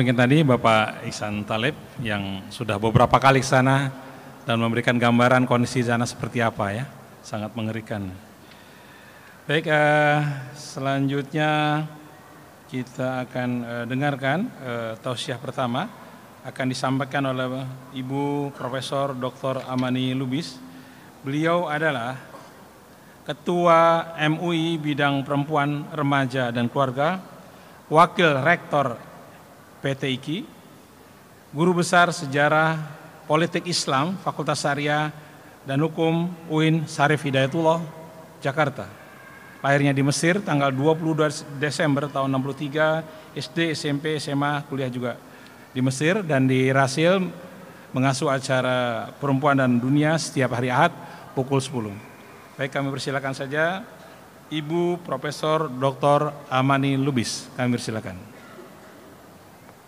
Demikian tadi Bapak Iksan Talib yang sudah beberapa kali di sana dan memberikan gambaran kondisi sana seperti apa ya. Sangat mengerikan. Baik, uh, selanjutnya kita akan uh, dengarkan uh, tausiah pertama akan disampaikan oleh Ibu Profesor Dr. Amani Lubis. Beliau adalah Ketua MUI Bidang Perempuan, Remaja, dan Keluarga, Wakil Rektor PT IKI, Guru Besar Sejarah Politik Islam Fakultas Syariah dan Hukum UIN Sarif Hidayatullah, Jakarta. Lahirnya di Mesir tanggal 22 Desember tahun 63, SD, SMP, SMA, kuliah juga di Mesir dan di Rasil mengasuh acara perempuan dan dunia setiap hari Ahad pukul 10. Baik kami persilakan saja Ibu Profesor Dr. Amani Lubis. Kami persilakan.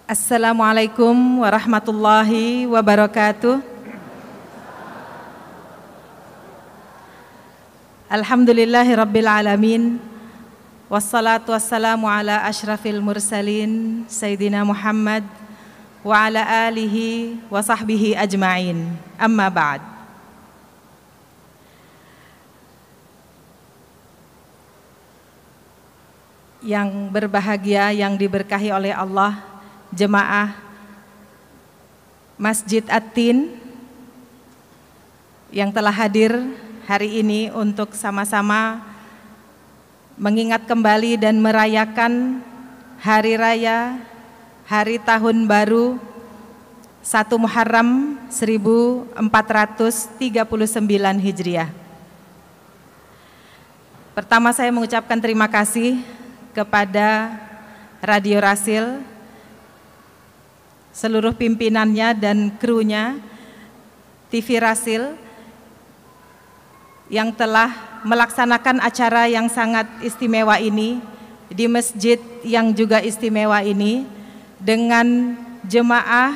Assalamualaikum warahmatullahi wabarakatuh. Alhamdulillahi rabbil alamin. Wassalatu wassalamu ala asyrafil mursalin Sayyidina Muhammad wa ala alihi wa sahbihi ajma'in. Amma ba'd. Yang berbahagia yang diberkahi oleh Allah jemaah Masjid Atin yang telah hadir hari ini untuk sama-sama mengingat kembali dan merayakan hari raya hari tahun baru 1 Muharram 1439 Hijriah. Pertama saya mengucapkan terima kasih kepada Radio Rasil seluruh pimpinannya dan krunya, TV Rasil, yang telah melaksanakan acara yang sangat istimewa ini di masjid yang juga istimewa ini dengan jemaah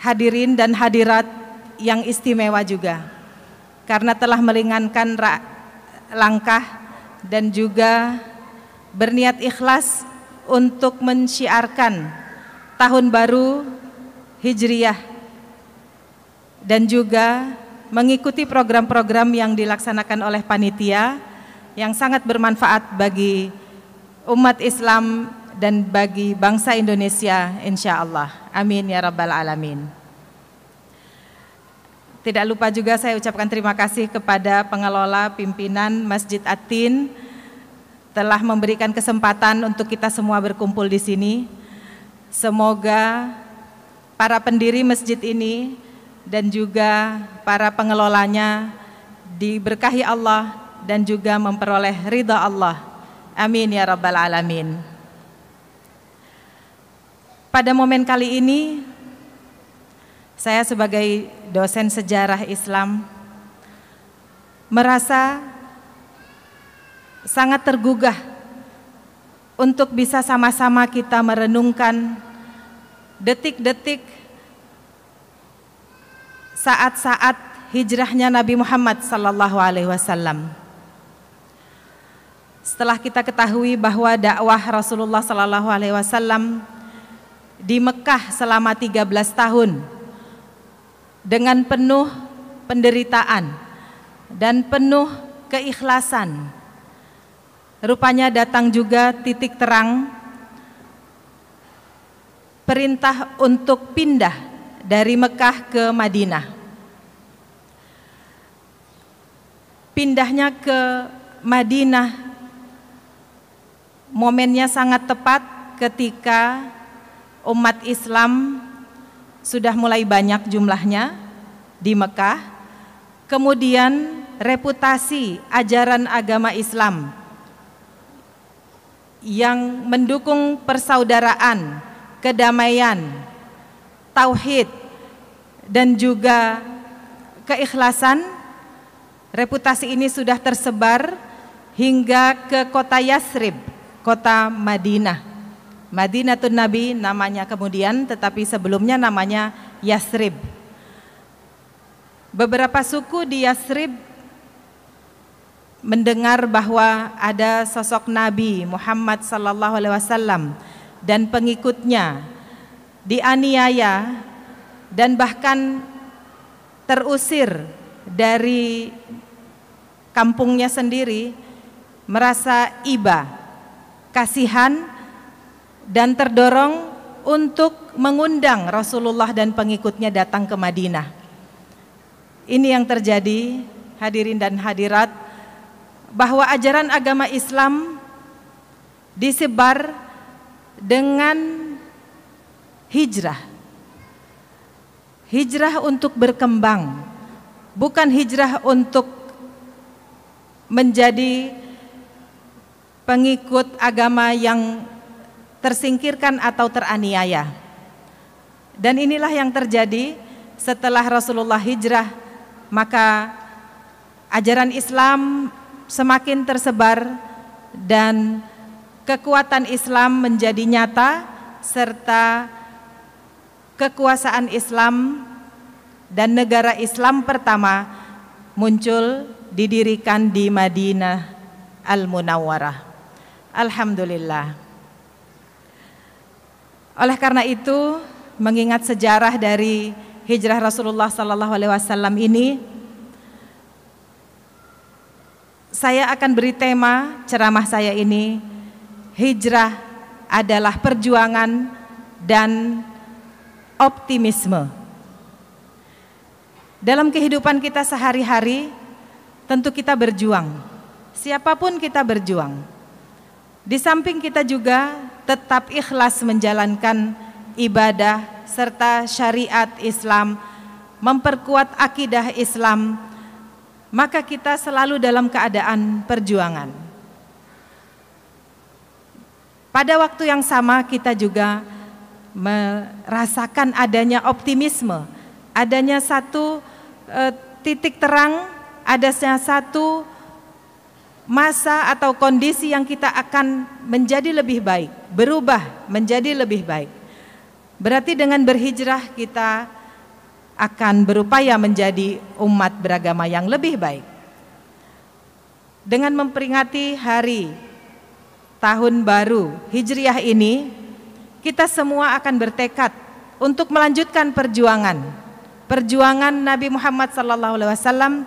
hadirin dan hadirat yang istimewa juga karena telah meringankan langkah dan juga berniat ikhlas untuk mensiarkan tahun baru Hijriyah dan juga mengikuti program-program yang dilaksanakan oleh panitia yang sangat bermanfaat bagi umat Islam dan bagi bangsa Indonesia insya Allah. Amin ya rabbal alamin. Tidak lupa juga saya ucapkan terima kasih kepada pengelola pimpinan Masjid Atin telah memberikan kesempatan untuk kita semua berkumpul di sini. Semoga para pendiri masjid ini dan juga para pengelolanya diberkahi Allah dan juga memperoleh ridha Allah. Amin ya rabbal alamin. Pada momen kali ini saya sebagai dosen sejarah Islam merasa sangat tergugah untuk bisa sama-sama kita merenungkan detik-detik saat-saat hijrahnya Nabi Muhammad sallallahu alaihi wasallam. Setelah kita ketahui bahwa dakwah Rasulullah sallallahu alaihi wasallam di Mekah selama 13 tahun dengan penuh penderitaan dan penuh keikhlasan Rupanya datang juga titik terang perintah untuk pindah dari Mekah ke Madinah. Pindahnya ke Madinah momennya sangat tepat ketika umat Islam sudah mulai banyak jumlahnya di Mekah. Kemudian reputasi ajaran agama Islam yang mendukung persaudaraan, kedamaian, tauhid, dan juga keikhlasan. Reputasi ini sudah tersebar hingga ke kota Yasrib, kota Madinah. Madinah tuh Nabi namanya kemudian, tetapi sebelumnya namanya Yasrib. Beberapa suku di Yasrib mendengar bahwa ada sosok Nabi Muhammad sallallahu alaihi wasallam dan pengikutnya dianiaya dan bahkan terusir dari kampungnya sendiri merasa iba, kasihan dan terdorong untuk mengundang Rasulullah dan pengikutnya datang ke Madinah. Ini yang terjadi hadirin dan hadirat bahwa ajaran agama Islam disebar dengan hijrah. Hijrah untuk berkembang, bukan hijrah untuk menjadi pengikut agama yang tersingkirkan atau teraniaya. Dan inilah yang terjadi setelah Rasulullah hijrah, maka ajaran Islam semakin tersebar dan kekuatan Islam menjadi nyata serta kekuasaan Islam dan negara Islam pertama muncul didirikan di Madinah Al-Munawwarah. Alhamdulillah. Oleh karena itu, mengingat sejarah dari hijrah Rasulullah sallallahu alaihi wasallam ini, saya akan beri tema ceramah saya ini hijrah adalah perjuangan dan optimisme. Dalam kehidupan kita sehari-hari tentu kita berjuang. Siapapun kita berjuang. Di samping kita juga tetap ikhlas menjalankan ibadah serta syariat Islam, memperkuat akidah Islam maka kita selalu dalam keadaan perjuangan. Pada waktu yang sama kita juga merasakan adanya optimisme, adanya satu e, titik terang, adanya satu masa atau kondisi yang kita akan menjadi lebih baik, berubah menjadi lebih baik. Berarti dengan berhijrah kita akan berupaya menjadi umat beragama yang lebih baik. Dengan memperingati hari tahun baru Hijriah ini, kita semua akan bertekad untuk melanjutkan perjuangan, perjuangan Nabi Muhammad SAW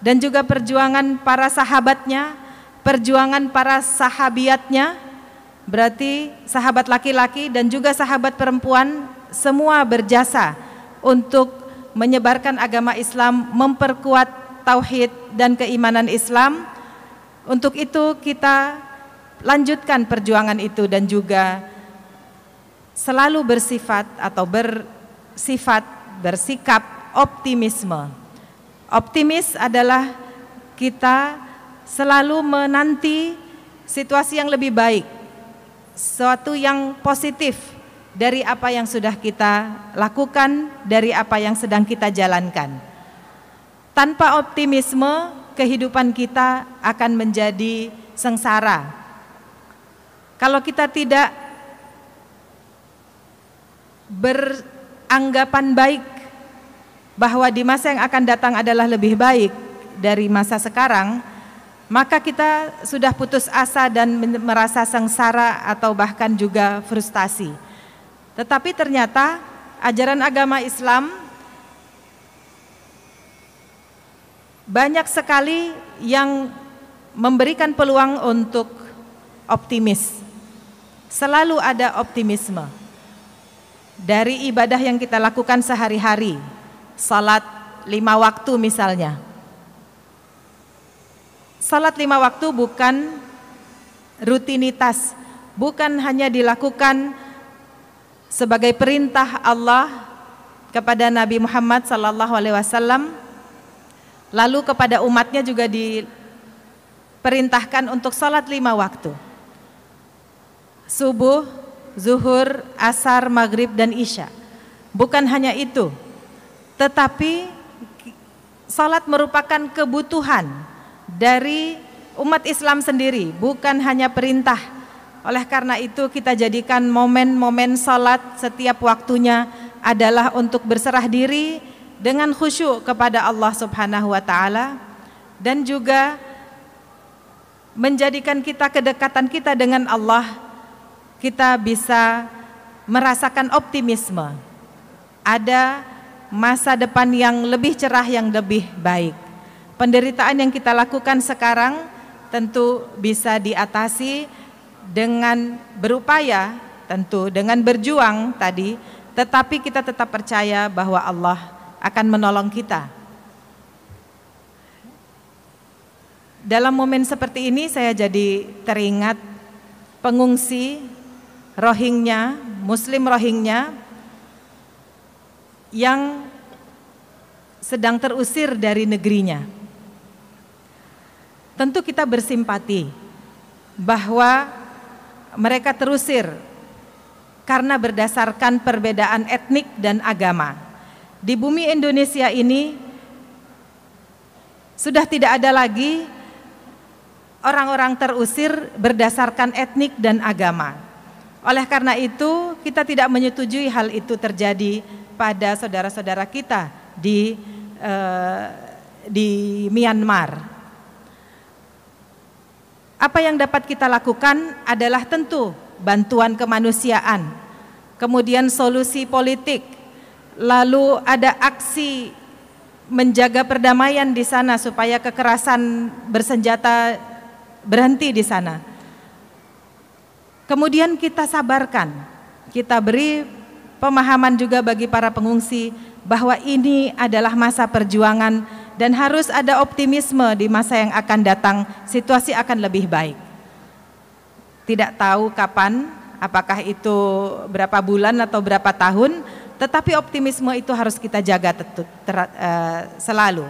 dan juga perjuangan para sahabatnya, perjuangan para sahabiatnya, berarti sahabat laki-laki dan juga sahabat perempuan semua berjasa untuk menyebarkan agama Islam, memperkuat tauhid dan keimanan Islam. Untuk itu kita lanjutkan perjuangan itu dan juga selalu bersifat atau bersifat bersikap optimisme. Optimis adalah kita selalu menanti situasi yang lebih baik, sesuatu yang positif dari apa yang sudah kita lakukan, dari apa yang sedang kita jalankan. Tanpa optimisme, kehidupan kita akan menjadi sengsara. Kalau kita tidak beranggapan baik bahwa di masa yang akan datang adalah lebih baik dari masa sekarang, maka kita sudah putus asa dan merasa sengsara atau bahkan juga frustasi. Tetapi ternyata ajaran agama Islam banyak sekali yang memberikan peluang untuk optimis. Selalu ada optimisme dari ibadah yang kita lakukan sehari-hari, salat lima waktu misalnya. Salat lima waktu bukan rutinitas, bukan hanya dilakukan sebagai perintah Allah kepada Nabi Muhammad sallallahu alaihi wasallam lalu kepada umatnya juga diperintahkan untuk salat lima waktu subuh, zuhur, asar, maghrib dan isya bukan hanya itu tetapi salat merupakan kebutuhan dari umat Islam sendiri bukan hanya perintah oleh karena itu kita jadikan momen-momen salat setiap waktunya adalah untuk berserah diri dengan khusyuk kepada Allah Subhanahu wa taala dan juga menjadikan kita kedekatan kita dengan Allah kita bisa merasakan optimisme. Ada masa depan yang lebih cerah, yang lebih baik. Penderitaan yang kita lakukan sekarang tentu bisa diatasi dengan berupaya tentu dengan berjuang tadi tetapi kita tetap percaya bahwa Allah akan menolong kita. Dalam momen seperti ini saya jadi teringat pengungsi Rohingya, Muslim Rohingya yang sedang terusir dari negerinya. Tentu kita bersimpati bahwa mereka terusir karena berdasarkan perbedaan etnik dan agama. Di bumi Indonesia ini sudah tidak ada lagi orang-orang terusir berdasarkan etnik dan agama. Oleh karena itu, kita tidak menyetujui hal itu terjadi pada saudara-saudara kita di eh, di Myanmar. Apa yang dapat kita lakukan adalah tentu bantuan kemanusiaan, kemudian solusi politik, lalu ada aksi menjaga perdamaian di sana supaya kekerasan bersenjata berhenti di sana. Kemudian kita sabarkan, kita beri pemahaman juga bagi para pengungsi bahwa ini adalah masa perjuangan dan harus ada optimisme di masa yang akan datang, situasi akan lebih baik. Tidak tahu kapan, apakah itu berapa bulan atau berapa tahun, tetapi optimisme itu harus kita jaga eh, selalu.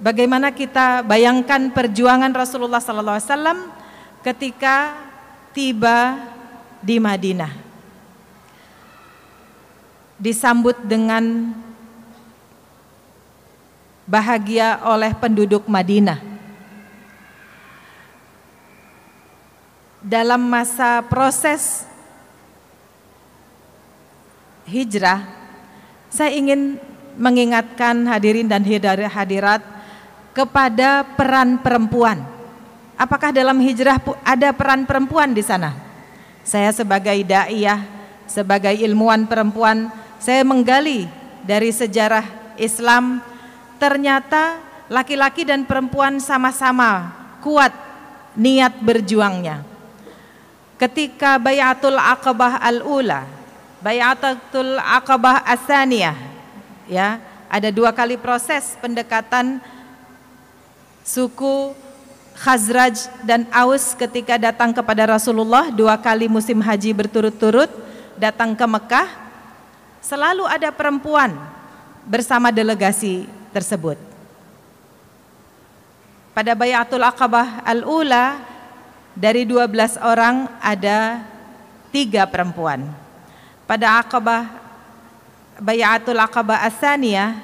Bagaimana kita bayangkan perjuangan Rasulullah SAW ketika tiba di Madinah, disambut dengan bahagia oleh penduduk Madinah. Dalam masa proses hijrah, saya ingin mengingatkan hadirin dan hadirat kepada peran perempuan. Apakah dalam hijrah ada peran perempuan di sana? Saya sebagai daiyah, sebagai ilmuwan perempuan, saya menggali dari sejarah Islam ternyata laki-laki dan perempuan sama-sama kuat niat berjuangnya. Ketika Bayatul Aqabah Al-Ula, Bayatul Aqabah Asaniyah, ya, ada dua kali proses pendekatan suku Khazraj dan Aus ketika datang kepada Rasulullah dua kali musim haji berturut-turut datang ke Mekah selalu ada perempuan bersama delegasi tersebut. Pada Bayatul Aqabah Al-Ula dari 12 orang ada tiga perempuan. Pada Aqabah Bayatul Aqabah asania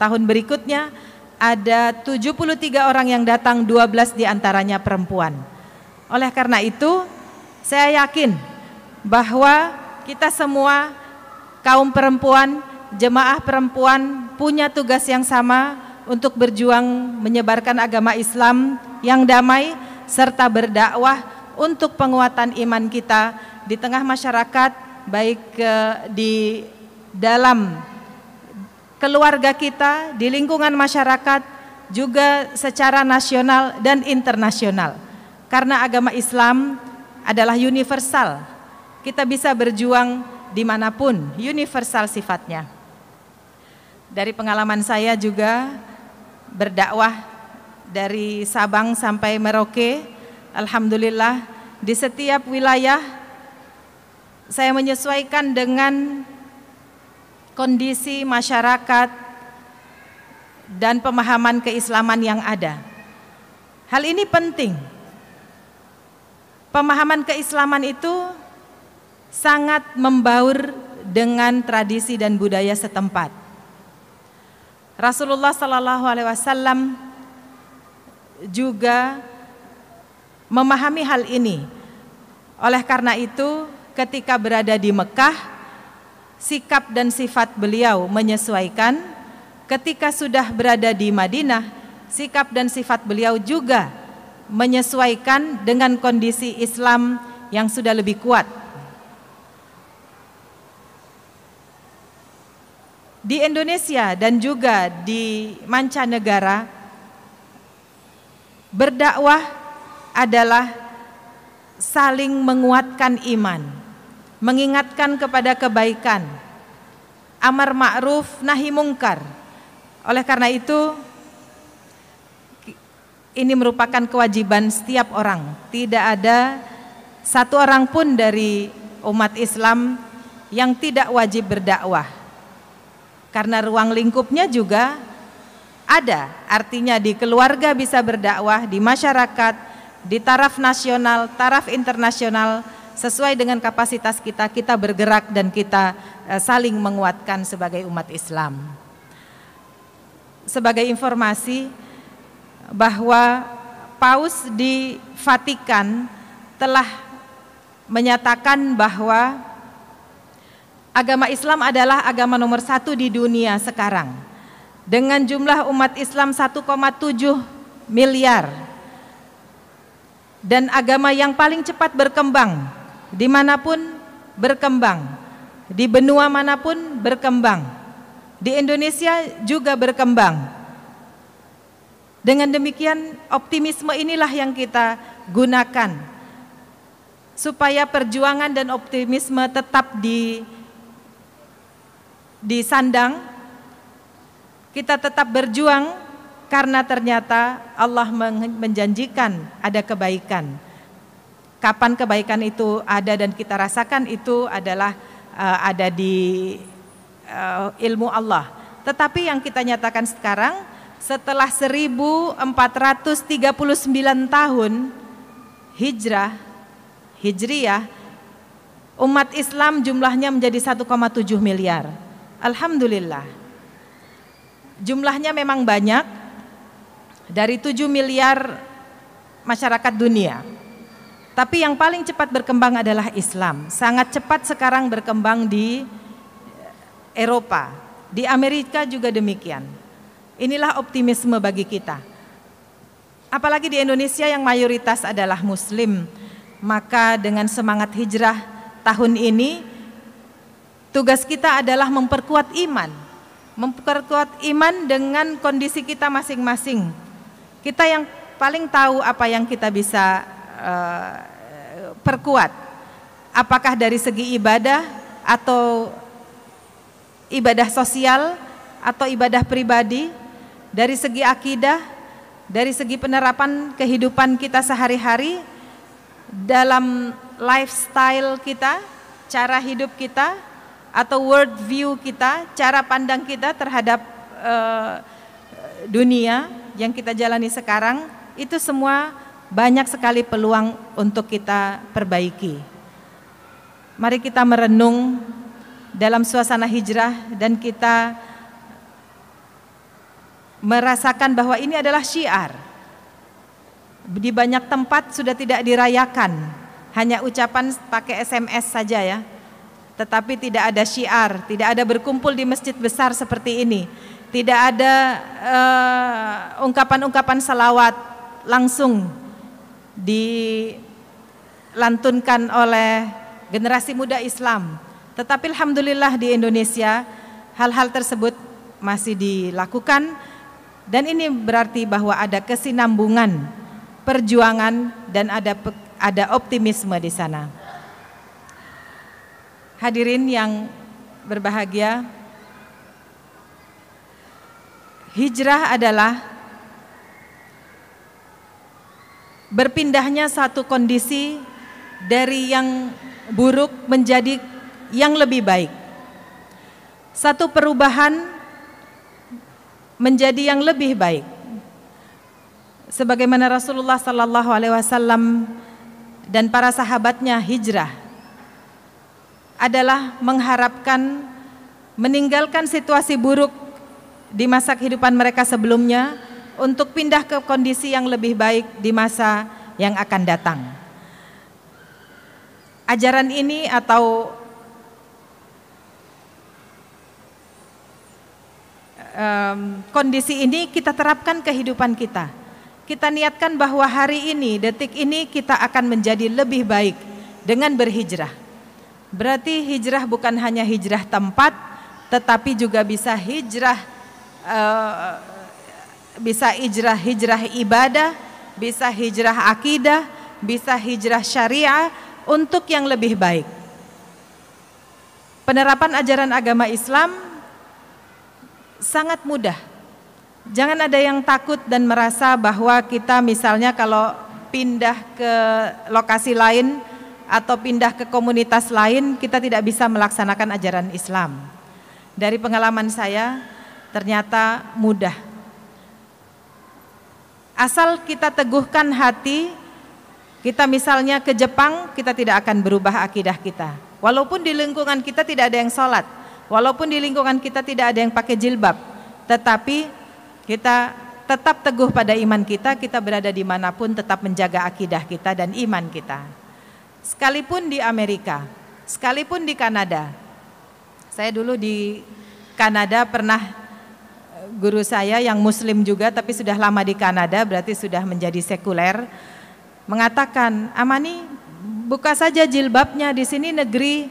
tahun berikutnya ada 73 orang yang datang 12 diantaranya perempuan. Oleh karena itu saya yakin bahwa kita semua kaum perempuan jemaah perempuan punya tugas yang sama untuk berjuang menyebarkan agama Islam yang damai serta berdakwah untuk penguatan iman kita di tengah masyarakat baik eh, di dalam keluarga kita, di lingkungan masyarakat juga secara nasional dan internasional. Karena agama Islam adalah universal. Kita bisa berjuang dimanapun, universal sifatnya. Dari pengalaman saya juga berdakwah dari Sabang sampai Merauke, alhamdulillah di setiap wilayah saya menyesuaikan dengan kondisi masyarakat dan pemahaman keislaman yang ada. Hal ini penting. Pemahaman keislaman itu sangat membaur dengan tradisi dan budaya setempat. Rasulullah Shallallahu Alaihi Wasallam juga memahami hal ini. Oleh karena itu, ketika berada di Mekah, sikap dan sifat beliau menyesuaikan. Ketika sudah berada di Madinah, sikap dan sifat beliau juga menyesuaikan dengan kondisi Islam yang sudah lebih kuat. di Indonesia dan juga di mancanegara berdakwah adalah saling menguatkan iman, mengingatkan kepada kebaikan, amar ma'ruf nahi mungkar. Oleh karena itu ini merupakan kewajiban setiap orang. Tidak ada satu orang pun dari umat Islam yang tidak wajib berdakwah karena ruang lingkupnya juga ada. Artinya di keluarga bisa berdakwah, di masyarakat, di taraf nasional, taraf internasional sesuai dengan kapasitas kita kita bergerak dan kita eh, saling menguatkan sebagai umat Islam. Sebagai informasi bahwa Paus di Vatikan telah menyatakan bahwa agama Islam adalah agama nomor satu di dunia sekarang. Dengan jumlah umat Islam 1,7 miliar. Dan agama yang paling cepat berkembang, dimanapun berkembang, di benua manapun berkembang, di Indonesia juga berkembang. Dengan demikian optimisme inilah yang kita gunakan supaya perjuangan dan optimisme tetap di di sandang, kita tetap berjuang karena ternyata Allah menjanjikan ada kebaikan. Kapan kebaikan itu ada dan kita rasakan itu adalah uh, ada di uh, ilmu Allah. Tetapi yang kita nyatakan sekarang setelah 1439 tahun hijrah hijriyah umat Islam jumlahnya menjadi 1,7 miliar. Alhamdulillah. Jumlahnya memang banyak dari 7 miliar masyarakat dunia. Tapi yang paling cepat berkembang adalah Islam. Sangat cepat sekarang berkembang di eh, Eropa. Di Amerika juga demikian. Inilah optimisme bagi kita. Apalagi di Indonesia yang mayoritas adalah muslim, maka dengan semangat hijrah tahun ini Tugas kita adalah memperkuat iman, memperkuat iman dengan kondisi kita masing-masing. Kita yang paling tahu apa yang kita bisa uh, perkuat. Apakah dari segi ibadah atau ibadah sosial atau ibadah pribadi, dari segi akidah, dari segi penerapan kehidupan kita sehari-hari dalam lifestyle kita, cara hidup kita, atau world view kita, cara pandang kita terhadap uh, dunia yang kita jalani sekarang itu semua banyak sekali peluang untuk kita perbaiki. Mari kita merenung dalam suasana hijrah dan kita merasakan bahwa ini adalah syiar. Di banyak tempat sudah tidak dirayakan, hanya ucapan pakai SMS saja ya tetapi tidak ada syiar, tidak ada berkumpul di masjid besar seperti ini, tidak ada eh, ungkapan-ungkapan uh, salawat langsung dilantunkan oleh generasi muda Islam. Tetapi alhamdulillah di Indonesia hal-hal tersebut masih dilakukan dan ini berarti bahwa ada kesinambungan perjuangan dan ada ada optimisme di sana. Hadirin yang berbahagia, hijrah adalah berpindahnya satu kondisi dari yang buruk menjadi yang lebih baik. Satu perubahan menjadi yang lebih baik. Sebagaimana Rasulullah Sallallahu Alaihi Wasallam dan para sahabatnya hijrah adalah mengharapkan meninggalkan situasi buruk di masa kehidupan mereka sebelumnya untuk pindah ke kondisi yang lebih baik di masa yang akan datang. Ajaran ini atau um, kondisi ini kita terapkan kehidupan kita. Kita niatkan bahwa hari ini, detik ini kita akan menjadi lebih baik dengan berhijrah. Berarti hijrah bukan hanya hijrah tempat, tetapi juga bisa hijrah eh, bisa hijrah hijrah ibadah, bisa hijrah akidah, bisa hijrah syariah untuk yang lebih baik. Penerapan ajaran agama Islam sangat mudah. Jangan ada yang takut dan merasa bahwa kita misalnya kalau pindah ke lokasi lain atau pindah ke komunitas lain, kita tidak bisa melaksanakan ajaran Islam. Dari pengalaman saya, ternyata mudah. Asal kita teguhkan hati, kita misalnya ke Jepang, kita tidak akan berubah akidah kita. Walaupun di lingkungan kita tidak ada yang sholat, walaupun di lingkungan kita tidak ada yang pakai jilbab, tetapi kita tetap teguh pada iman kita, kita berada dimanapun tetap menjaga akidah kita dan iman kita sekalipun di Amerika, sekalipun di Kanada. Saya dulu di Kanada pernah eh, guru saya yang muslim juga tapi sudah lama di Kanada berarti sudah menjadi sekuler mengatakan, "Amani, buka saja jilbabnya di sini negeri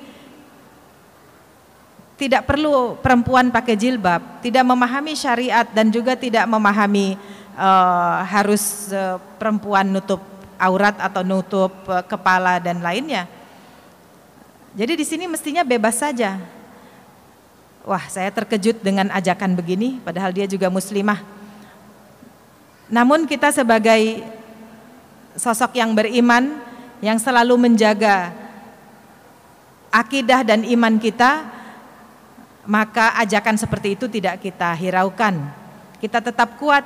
tidak perlu perempuan pakai jilbab, tidak memahami syariat dan juga tidak memahami uh, harus uh, perempuan nutup aurat atau nutup eh, kepala dan lainnya. Jadi di sini mestinya bebas saja. Wah, saya terkejut dengan ajakan begini padahal dia juga muslimah. Namun kita sebagai sosok yang beriman yang selalu menjaga akidah dan iman kita, maka ajakan seperti itu tidak kita hiraukan. Kita tetap kuat,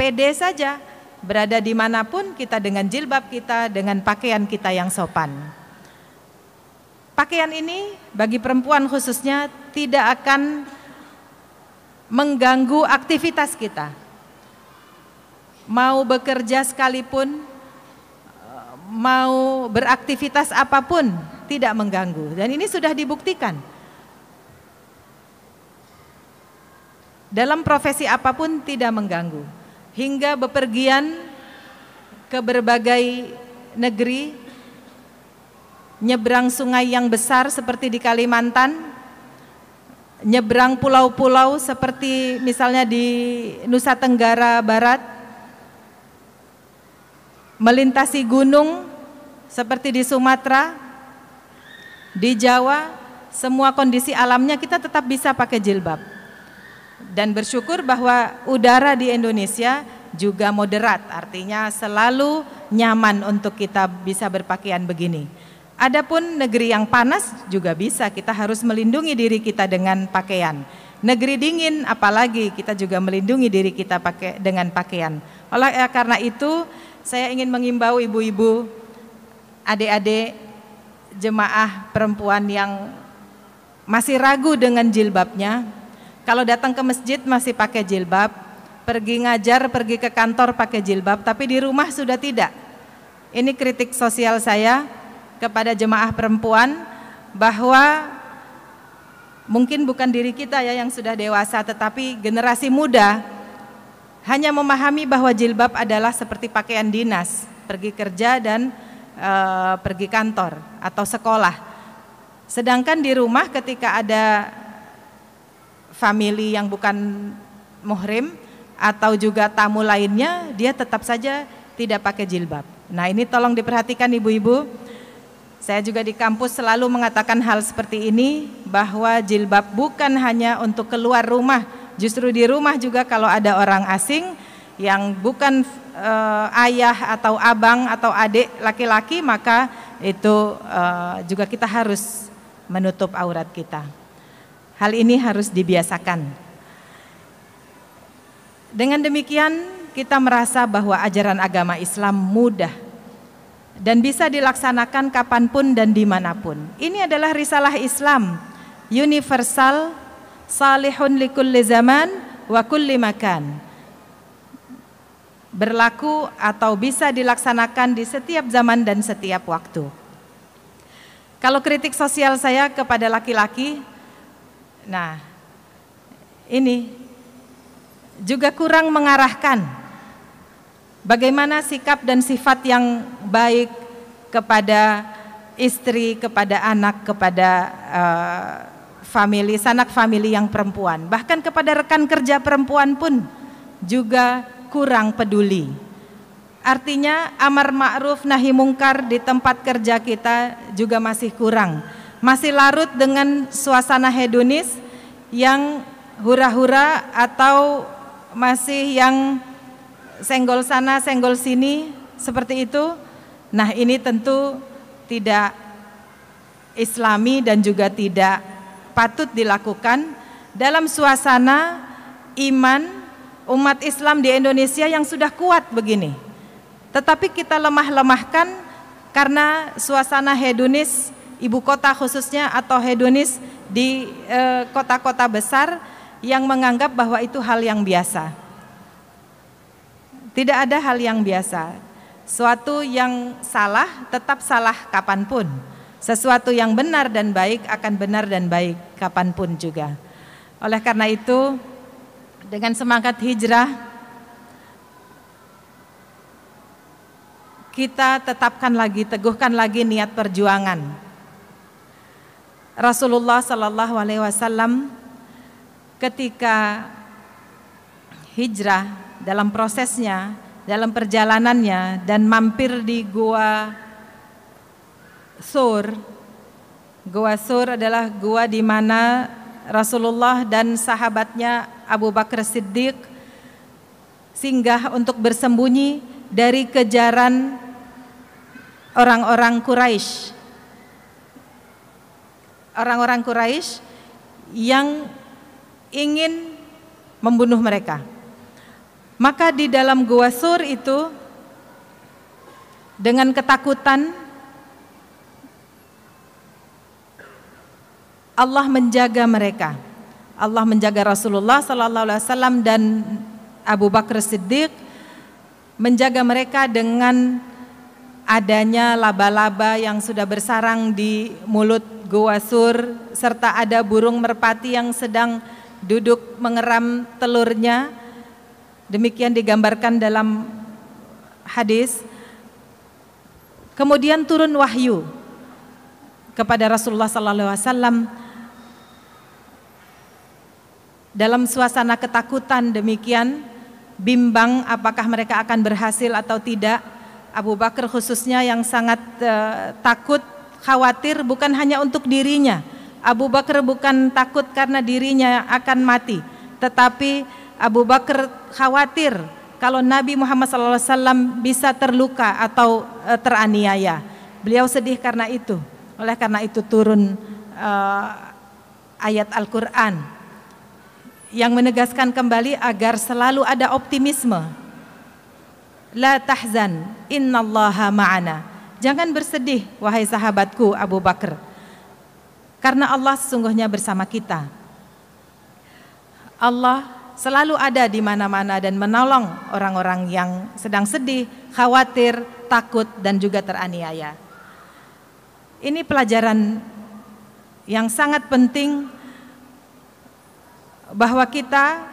pede saja berada di dimanapun kita dengan jilbab kita, dengan pakaian kita yang sopan. Pakaian ini bagi perempuan khususnya tidak akan mengganggu aktivitas kita. Mau bekerja sekalipun, mau beraktivitas apapun tidak mengganggu. Dan ini sudah dibuktikan. Dalam profesi apapun tidak mengganggu hingga bepergian ke berbagai negeri, nyebrang sungai yang besar seperti di Kalimantan, nyebrang pulau-pulau seperti misalnya di Nusa Tenggara Barat, melintasi gunung seperti di Sumatera, di Jawa, semua kondisi alamnya kita tetap bisa pakai jilbab dan bersyukur bahwa udara di Indonesia juga moderat, artinya selalu nyaman untuk kita bisa berpakaian begini. Adapun negeri yang panas juga bisa, kita harus melindungi diri kita dengan pakaian. Negeri dingin apalagi kita juga melindungi diri kita pakai dengan pakaian. Oleh karena itu saya ingin mengimbau ibu-ibu, adik-adik jemaah perempuan yang masih ragu dengan jilbabnya, kalau datang ke masjid masih pakai jilbab, pergi ngajar, pergi ke kantor pakai jilbab, tapi di rumah sudah tidak. Ini kritik sosial saya kepada jemaah perempuan bahwa mungkin bukan diri kita ya yang sudah dewasa, tetapi generasi muda hanya memahami bahwa jilbab adalah seperti pakaian dinas, pergi kerja dan e, pergi kantor atau sekolah. Sedangkan di rumah ketika ada family yang bukan muhrim atau juga tamu lainnya, dia tetap saja tidak pakai jilbab. Nah, ini tolong diperhatikan ibu-ibu. Saya juga di kampus selalu mengatakan hal seperti ini bahwa jilbab bukan hanya untuk keluar rumah, justru di rumah juga kalau ada orang asing yang bukan e, ayah atau abang atau adik laki-laki maka itu e, juga kita harus menutup aurat kita. Hal ini harus dibiasakan. Dengan demikian, kita merasa bahwa ajaran agama Islam mudah dan bisa dilaksanakan kapanpun dan dimanapun. Ini adalah risalah Islam, universal, salihun likulli zaman wa kulli makan. Berlaku atau bisa dilaksanakan di setiap zaman dan setiap waktu. Kalau kritik sosial saya kepada laki-laki, Nah, ini juga kurang mengarahkan bagaimana sikap dan sifat yang baik kepada istri, kepada anak, kepada uh, eh, family, sanak family yang perempuan, bahkan kepada rekan kerja perempuan pun juga kurang peduli. Artinya amar ma'ruf nahi mungkar di tempat kerja kita juga masih kurang masih larut dengan suasana hedonis yang hura-hura atau masih yang senggol sana, senggol sini seperti itu. Nah, ini tentu tidak islami dan juga tidak patut dilakukan dalam suasana iman umat Islam di Indonesia yang sudah kuat begini. Tetapi kita lemah-lemahkan karena suasana hedonis ibu kota khususnya atau hedonis di e, kota-kota e, besar yang menganggap bahwa itu hal yang biasa. Tidak ada hal yang biasa. Suatu yang salah tetap salah kapanpun. Sesuatu yang benar dan baik akan benar dan baik kapanpun juga. Oleh karena itu, dengan semangat hijrah, kita tetapkan lagi, teguhkan lagi niat perjuangan. Rasulullah Shallallahu Alaihi Wasallam ketika hijrah dalam prosesnya, dalam perjalanannya dan mampir di gua Sur. Gua Sur adalah gua di mana Rasulullah dan sahabatnya Abu Bakar Siddiq singgah untuk bersembunyi dari kejaran orang-orang Quraisy orang-orang Quraisy yang ingin membunuh mereka. Maka di dalam gua sur itu dengan ketakutan Allah menjaga mereka. Allah menjaga Rasulullah sallallahu alaihi wasallam dan Abu Bakar Siddiq menjaga mereka dengan adanya laba-laba yang sudah bersarang di mulut Goa Sur, serta ada burung merpati yang sedang duduk mengeram telurnya. Demikian digambarkan dalam hadis. Kemudian turun wahyu kepada Rasulullah sallallahu alaihi wasallam dalam suasana ketakutan demikian bimbang apakah mereka akan berhasil atau tidak Abu Bakar khususnya yang sangat uh, takut, khawatir bukan hanya untuk dirinya. Abu Bakar bukan takut karena dirinya akan mati, tetapi Abu Bakar khawatir kalau Nabi Muhammad SAW bisa terluka atau uh, teraniaya. Beliau sedih karena itu. Oleh karena itu turun uh, ayat Al-Qur'an yang menegaskan kembali agar selalu ada optimisme La tahzan, innallaha ma'ana. Jangan bersedih, wahai sahabatku Abu Bakar. Karena Allah sesungguhnya bersama kita. Allah selalu ada di mana-mana dan menolong orang-orang yang sedang sedih, khawatir, takut, dan juga teraniaya. Ini pelajaran yang sangat penting bahwa kita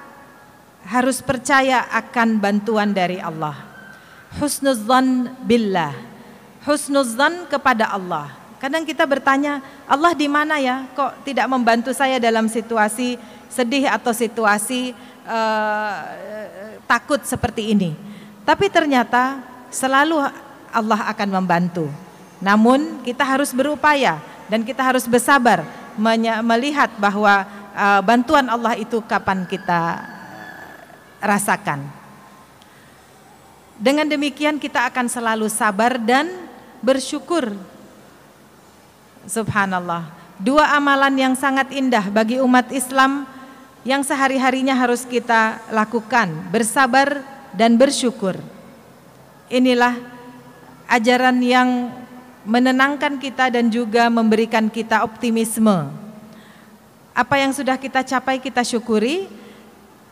harus percaya akan bantuan dari Allah husnuzan billah. Husnuzan kepada Allah. Kadang kita bertanya, Allah di mana ya? Kok tidak membantu saya dalam situasi sedih atau situasi uh, takut seperti ini? Tapi ternyata selalu Allah akan membantu. Namun kita harus berupaya dan kita harus bersabar melihat bahwa uh, bantuan Allah itu kapan kita rasakan. Dengan demikian kita akan selalu sabar dan bersyukur. Subhanallah. Dua amalan yang sangat indah bagi umat Islam yang sehari-harinya harus kita lakukan, bersabar dan bersyukur. Inilah ajaran yang menenangkan kita dan juga memberikan kita optimisme. Apa yang sudah kita capai kita syukuri,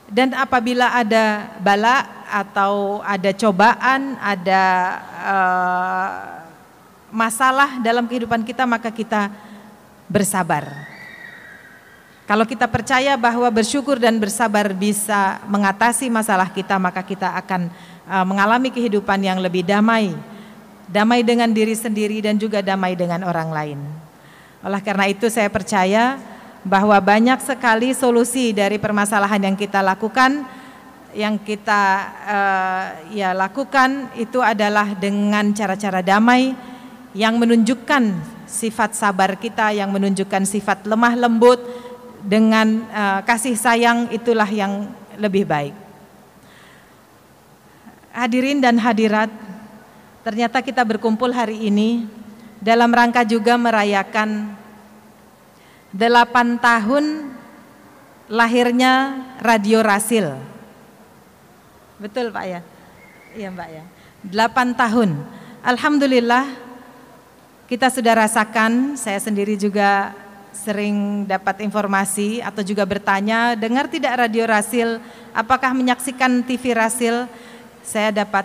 dan apabila ada bala atau ada cobaan, ada uh, masalah dalam kehidupan kita, maka kita bersabar. Kalau kita percaya bahwa bersyukur dan bersabar bisa mengatasi masalah kita, maka kita akan uh, mengalami kehidupan yang lebih damai, damai dengan diri sendiri dan juga damai dengan orang lain. Oleh karena itu, saya percaya bahwa banyak sekali solusi dari permasalahan yang kita lakukan yang kita uh, ya lakukan itu adalah dengan cara-cara damai yang menunjukkan sifat sabar kita yang menunjukkan sifat lemah lembut dengan uh, kasih sayang itulah yang lebih baik. Hadirin dan hadirat, ternyata kita berkumpul hari ini dalam rangka juga merayakan 8 tahun lahirnya Radio Rasil. Betul Pak ya? Iya Mbak ya. 8 tahun. Alhamdulillah kita sudah rasakan, saya sendiri juga sering dapat informasi atau juga bertanya, dengar tidak Radio Rasil, apakah menyaksikan TV Rasil? Saya dapat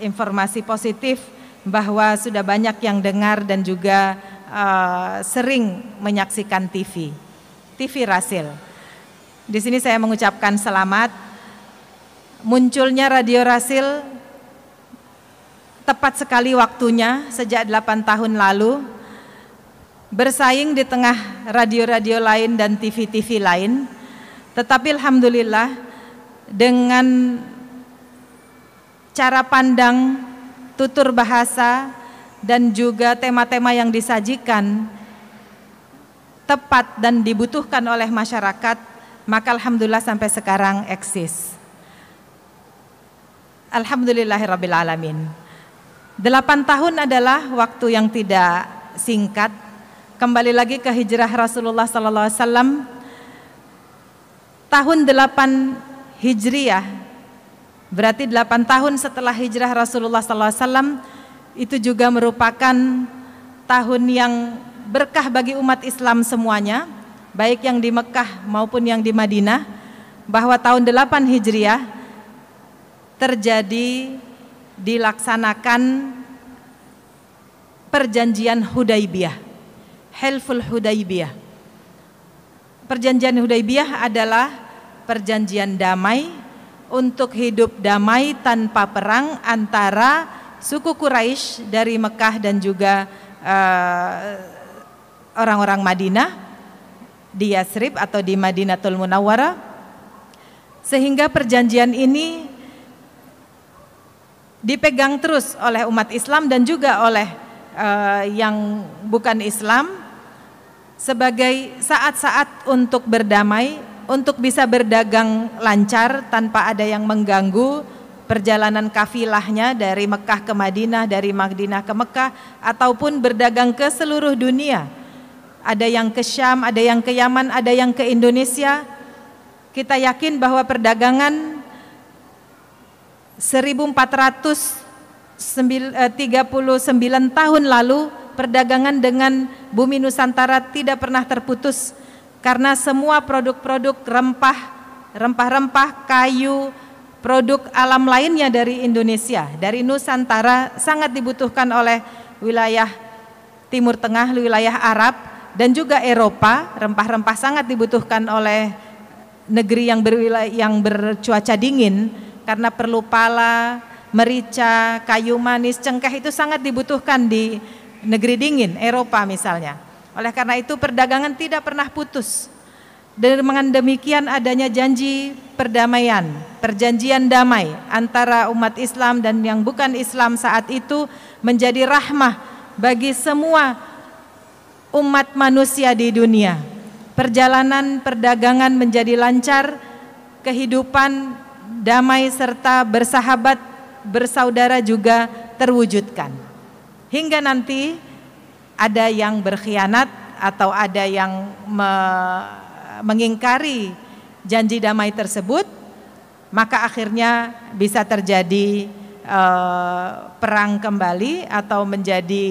eh, informasi positif bahwa sudah banyak yang dengar dan juga Eh, sering menyaksikan TV, TV Rasil. Di sini saya mengucapkan selamat munculnya Radio Rasil tepat sekali waktunya sejak 8 tahun lalu bersaing di tengah radio-radio lain dan TV-TV lain. Tetapi alhamdulillah dengan cara pandang, tutur bahasa, dan juga tema-tema yang disajikan tepat dan dibutuhkan oleh masyarakat, maka alhamdulillah sampai sekarang eksis. Alhamdulillahirrabbilalamin. Delapan tahun adalah waktu yang tidak singkat. Kembali lagi ke hijrah Rasulullah SAW. tahun delapan hijriyah, Berarti delapan tahun setelah hijrah Rasulullah SAW, itu juga merupakan tahun yang berkah bagi umat Islam semuanya, baik yang di Mekah maupun yang di Madinah, bahwa tahun 8 Hijriah terjadi dilaksanakan perjanjian Hudaibiyah, Helful Hudaibiyah. Perjanjian Hudaibiyah adalah perjanjian damai untuk hidup damai tanpa perang antara suku Quraisy dari Mekah dan juga eh, orang-orang uh, Madinah di Yasrib atau di Madinatul Munawara, sehingga perjanjian ini dipegang terus oleh umat Islam dan juga oleh uh, yang bukan Islam sebagai saat-saat untuk berdamai, untuk bisa berdagang lancar tanpa ada yang mengganggu perjalanan kafilahnya dari Mekah ke Madinah, dari Madinah ke Mekah, ataupun berdagang ke seluruh dunia. Ada yang ke Syam, ada yang ke Yaman, ada yang ke Indonesia. Kita yakin bahwa perdagangan 1439 eh, tahun lalu perdagangan dengan bumi Nusantara tidak pernah terputus karena semua produk-produk rempah, rempah-rempah, kayu, Produk alam lainnya dari Indonesia, dari Nusantara sangat dibutuhkan oleh wilayah Timur Tengah, wilayah Arab dan juga Eropa. Rempah-rempah sangat dibutuhkan oleh negeri yang berwilayah yang bercuaca dingin karena perlu pala, merica, kayu manis, cengkeh itu sangat dibutuhkan di negeri dingin, Eropa misalnya. Oleh karena itu perdagangan tidak pernah putus dengan demikian adanya janji perdamaian, perjanjian damai antara umat Islam dan yang bukan Islam saat itu menjadi rahmah bagi semua umat manusia di dunia. Perjalanan perdagangan menjadi lancar, kehidupan damai serta bersahabat bersaudara juga terwujudkan. Hingga nanti ada yang berkhianat atau ada yang me mengingkari janji damai tersebut, maka akhirnya bisa terjadi uh, perang kembali atau menjadi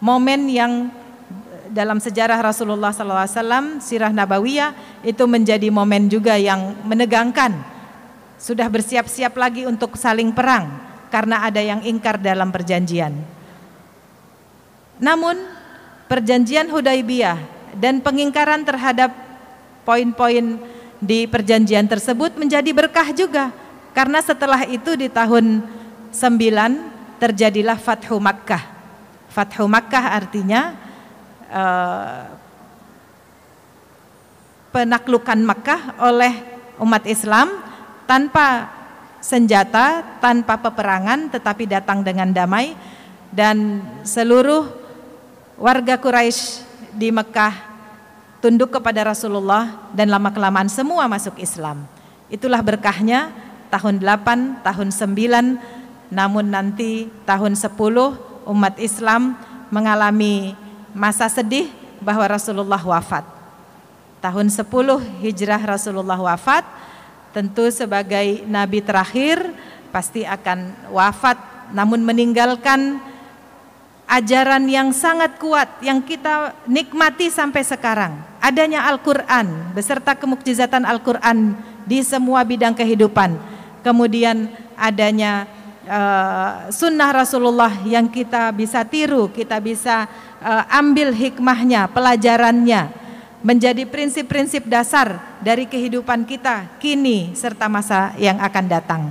momen yang eh, dalam sejarah Rasulullah SAW, sirah Nabawiyah itu menjadi momen juga yang menegangkan. Sudah bersiap-siap lagi untuk saling perang karena ada yang ingkar dalam perjanjian. Namun perjanjian Hudaibiyah dan pengingkaran terhadap poin-poin di perjanjian tersebut menjadi berkah juga karena setelah itu di tahun 9 terjadilah Fathu Makkah. Fathu Makkah artinya uh, penaklukan Makkah oleh umat Islam tanpa senjata, tanpa peperangan tetapi datang dengan damai dan seluruh warga Quraisy di Mekah tunduk kepada Rasulullah dan lama-kelamaan semua masuk Islam. Itulah berkahnya tahun 8, tahun 9, namun nanti tahun 10 umat Islam mengalami masa sedih bahwa Rasulullah wafat. Tahun 10 Hijrah Rasulullah wafat, tentu sebagai nabi terakhir pasti akan wafat namun meninggalkan ajaran yang sangat kuat yang kita nikmati sampai sekarang. Adanya Al-Qur'an beserta kemukjizatan Al-Qur'an di semua bidang kehidupan. Kemudian adanya uh, sunnah Rasulullah yang kita bisa tiru, kita bisa uh, ambil hikmahnya, pelajarannya menjadi prinsip-prinsip dasar dari kehidupan kita kini serta masa yang akan datang.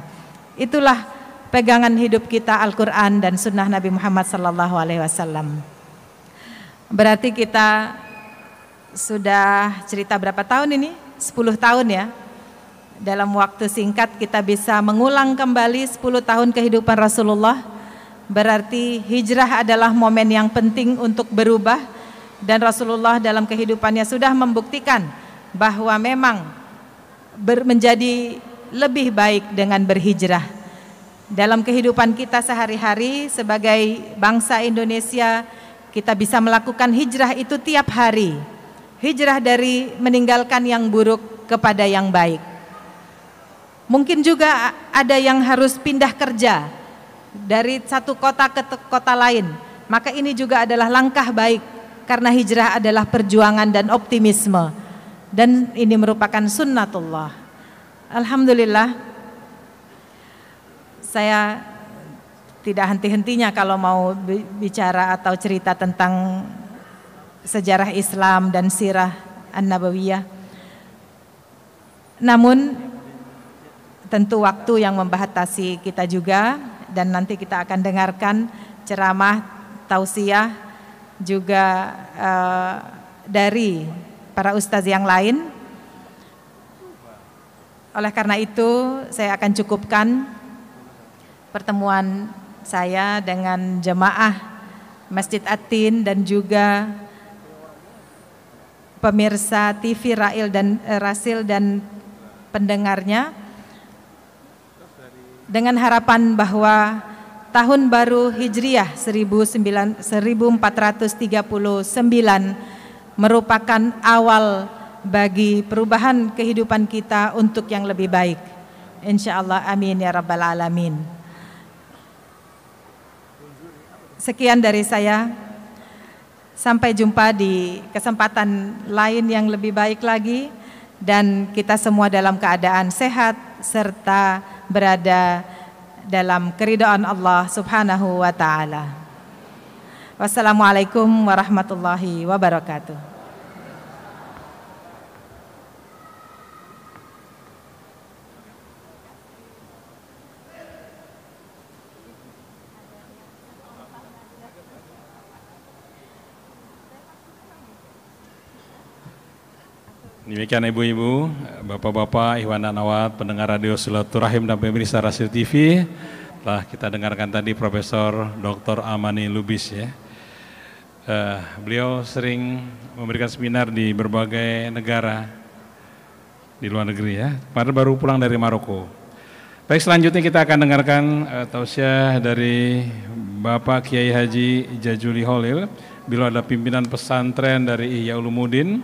Itulah pegangan hidup kita Al-Quran dan Sunnah Nabi Muhammad Sallallahu Alaihi Wasallam. Berarti kita sudah cerita berapa tahun ini? 10 tahun ya. Dalam waktu singkat kita bisa mengulang kembali 10 tahun kehidupan Rasulullah. Berarti hijrah adalah momen yang penting untuk berubah dan Rasulullah dalam kehidupannya sudah membuktikan bahwa memang ber, menjadi lebih baik dengan berhijrah dalam kehidupan kita sehari-hari sebagai bangsa Indonesia kita bisa melakukan hijrah itu tiap hari. Hijrah dari meninggalkan yang buruk kepada yang baik. Mungkin juga ada yang harus pindah kerja dari satu kota ke kota lain. Maka ini juga adalah langkah baik karena hijrah adalah perjuangan dan optimisme. Dan ini merupakan sunnatullah. Alhamdulillah saya tidak henti-hentinya kalau mau bicara atau cerita tentang sejarah Islam dan sirah An-Nabawiyah. Namun tentu waktu yang membatasi kita juga dan nanti kita akan dengarkan ceramah tausiah juga uh, dari para ustaz yang lain. Oleh karena itu saya akan cukupkan pertemuan saya dengan jemaah Masjid Atin dan juga pemirsa TV Rail dan eh, Rasil dan pendengarnya dengan harapan bahwa tahun baru Hijriah 1439 merupakan awal bagi perubahan kehidupan kita untuk yang lebih baik. Insya Allah amin ya rabbal alamin. Sekian dari saya. Sampai jumpa di kesempatan lain yang lebih baik lagi dan kita semua dalam keadaan sehat serta berada dalam keridhaan Allah Subhanahu wa taala. Wassalamualaikum warahmatullahi wabarakatuh. Demikian ibu-ibu, bapak-bapak, Iwan dan Awad, pendengar radio Silaturahim dan pemirsa Rasio TV, telah kita dengarkan tadi Profesor Dr. Amani Lubis ya. Uh, beliau sering memberikan seminar di berbagai negara di luar negeri ya. Kemarin baru pulang dari Maroko. Baik selanjutnya kita akan dengarkan uh, tausiah dari Bapak Kiai Haji Jajuli Holil, beliau ada pimpinan pesantren dari Ihya Ulumuddin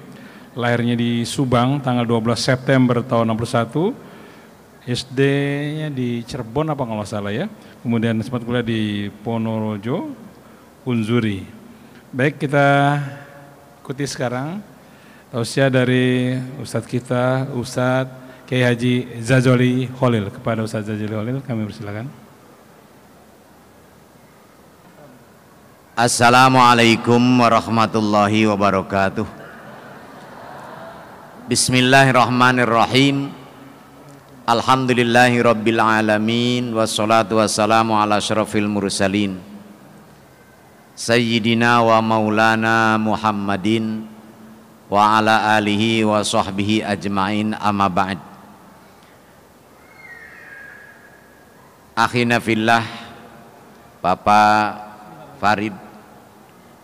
lahirnya di Subang tanggal 12 September tahun 61 SD-nya di Cirebon apa kalau salah ya kemudian sempat kuliah di Ponorojo Unzuri baik kita ikuti sekarang usia dari Ustadz kita Ustadz Kiai Haji Zajoli Holil kepada Ustadz Zajoli Holil kami persilakan Assalamualaikum warahmatullahi wabarakatuh Bismillahirrahmanirrahim Alhamdulillahi Rabbil Alamin Wassalatu wassalamu ala syarafil mursalin Sayyidina wa maulana Muhammadin Wa ala alihi wa sahbihi ajma'in amma ba'd Akhina fillah Bapak Farid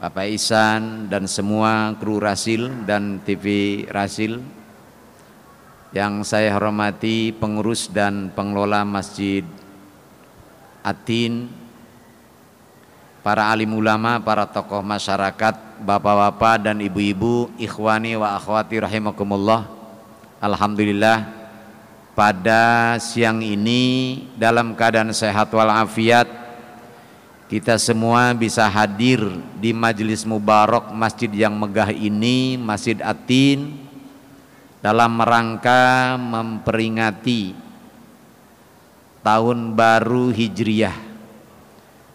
Bapak Isan dan semua kru Rasil dan TV Rasil yang saya hormati pengurus dan pengelola Masjid Atin, para alim ulama, para tokoh masyarakat, bapak-bapak dan ibu-ibu, ikhwani wa akhwati rahimakumullah. Alhamdulillah pada siang ini dalam keadaan sehat walafiat kita semua bisa hadir di majelis mubarak masjid yang megah ini, Masjid Atin, dalam rangka memperingati tahun baru Hijriah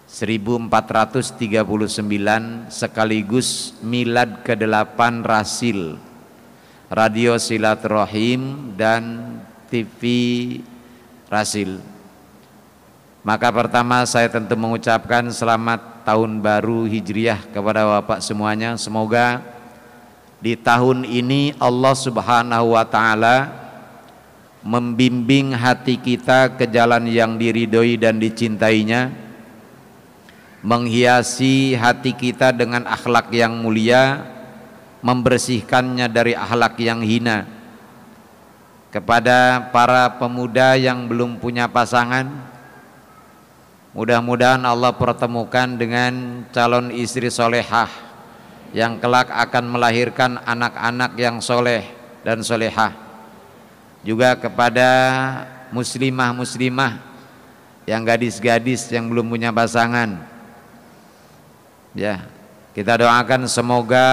1439 sekaligus milad ke-8 Rasil Radio Silaturahim dan TV Rasil maka pertama saya tentu mengucapkan selamat tahun baru Hijriah kepada Bapak semuanya semoga di tahun ini Allah Subhanahu wa taala membimbing hati kita ke jalan yang diridhoi dan dicintainya menghiasi hati kita dengan akhlak yang mulia membersihkannya dari akhlak yang hina kepada para pemuda yang belum punya pasangan mudah-mudahan Allah pertemukan dengan calon istri solehah yang kelak akan melahirkan anak-anak yang soleh dan solehah juga kepada muslimah-muslimah yang gadis-gadis yang belum punya pasangan ya kita doakan semoga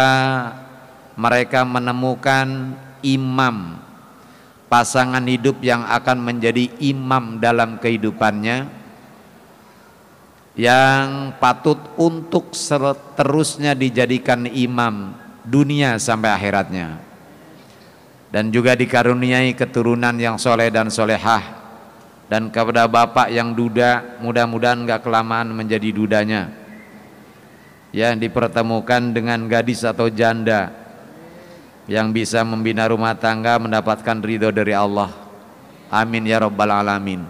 mereka menemukan imam pasangan hidup yang akan menjadi imam dalam kehidupannya yang patut untuk seterusnya dijadikan imam dunia sampai akhiratnya dan juga dikaruniai keturunan yang soleh dan solehah dan kepada bapak yang duda mudah-mudahan gak kelamaan menjadi dudanya yang dipertemukan dengan gadis atau janda yang bisa membina rumah tangga mendapatkan ridho dari Allah amin ya rabbal alamin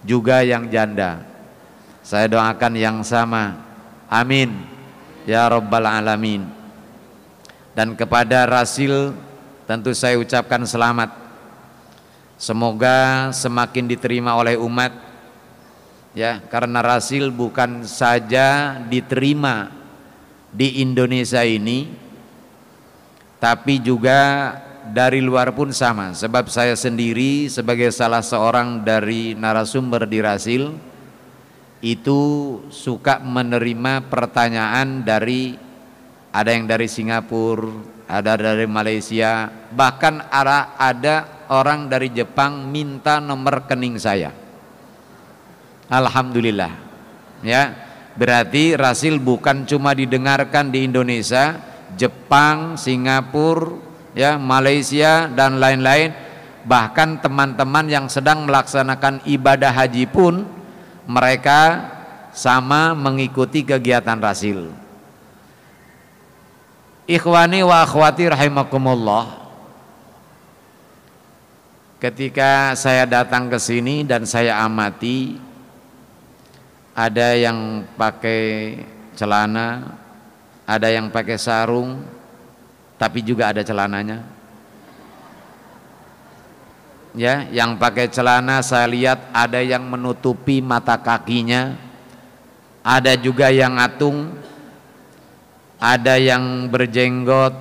juga yang janda saya doakan yang sama. Amin. Ya Rabbal Alamin. Dan kepada Rasil tentu saya ucapkan selamat. Semoga semakin diterima oleh umat. Ya, karena Rasil bukan saja diterima di Indonesia ini tapi juga dari luar pun sama sebab saya sendiri sebagai salah seorang dari narasumber di Rasil itu suka menerima pertanyaan dari ada yang dari Singapura, ada dari Malaysia, bahkan ada, ada orang dari Jepang minta nomor rekening saya. Alhamdulillah. Ya, berarti rasil bukan cuma didengarkan di Indonesia, Jepang, Singapura, ya, Malaysia dan lain-lain. Bahkan teman-teman yang sedang melaksanakan ibadah haji pun mereka sama mengikuti kegiatan rasil. Ikhwani wa akhwati rahimakumullah. Ketika saya datang ke sini dan saya amati ada yang pakai celana, ada yang pakai sarung, tapi juga ada celananya ya yang pakai celana saya lihat ada yang menutupi mata kakinya ada juga yang atung, ada yang berjenggot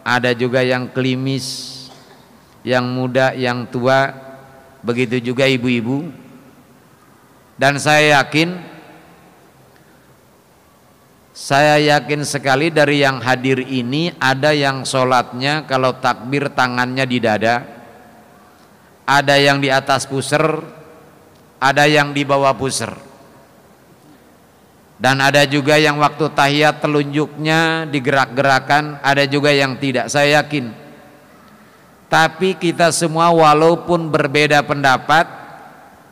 ada juga yang klimis, yang muda yang tua begitu juga ibu-ibu dan saya yakin saya yakin sekali dari yang hadir ini ada yang sholatnya kalau takbir tangannya di dada ada yang di atas pusar, ada yang di bawah pusar. Dan ada juga yang waktu tahiyat telunjuknya digerak-gerakan, ada juga yang tidak. Saya yakin. Tapi kita semua walaupun berbeda pendapat,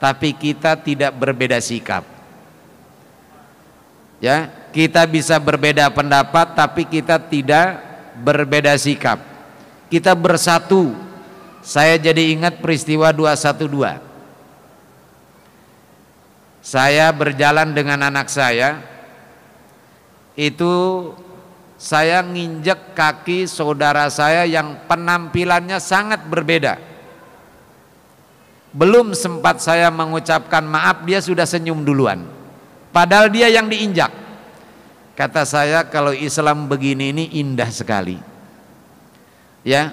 tapi kita tidak berbeda sikap. Ya, kita bisa berbeda pendapat tapi kita tidak berbeda sikap. Kita bersatu saya jadi ingat peristiwa 212 saya berjalan dengan anak saya itu saya nginjek kaki saudara saya yang penampilannya sangat berbeda belum sempat saya mengucapkan maaf dia sudah senyum duluan padahal dia yang diinjak kata saya kalau Islam begini ini indah sekali ya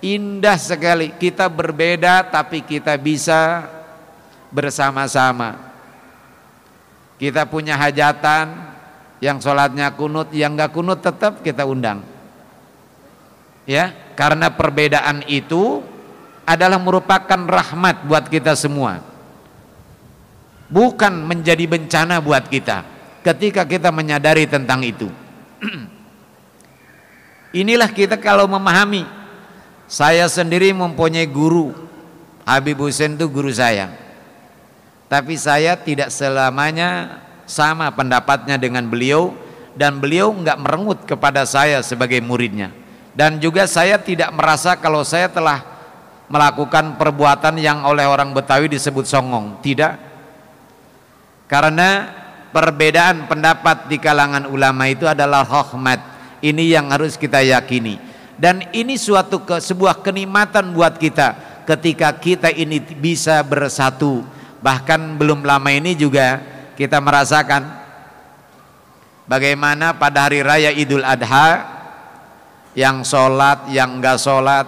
Indah sekali, kita berbeda tapi kita bisa bersama-sama. Kita punya hajatan, yang sholatnya kunut, yang gak kunut tetap kita undang. Ya, karena perbedaan itu adalah merupakan rahmat buat kita semua. Bukan menjadi bencana buat kita ketika kita menyadari tentang itu. Inilah kita kalau memahami saya sendiri mempunyai guru. Habib Hussein itu guru saya. Tapi saya tidak selamanya sama pendapatnya dengan beliau dan beliau nggak merengut kepada saya sebagai muridnya. Dan juga saya tidak merasa kalau saya telah melakukan perbuatan yang oleh orang Betawi disebut songong. Tidak. Karena perbedaan pendapat di kalangan ulama itu adalah hokmat. Ini yang harus kita yakini. Dan ini suatu ke, sebuah kenikmatan buat kita ketika kita ini bisa bersatu. Bahkan belum lama ini juga kita merasakan bagaimana pada hari raya Idul Adha yang sholat, yang nggak sholat,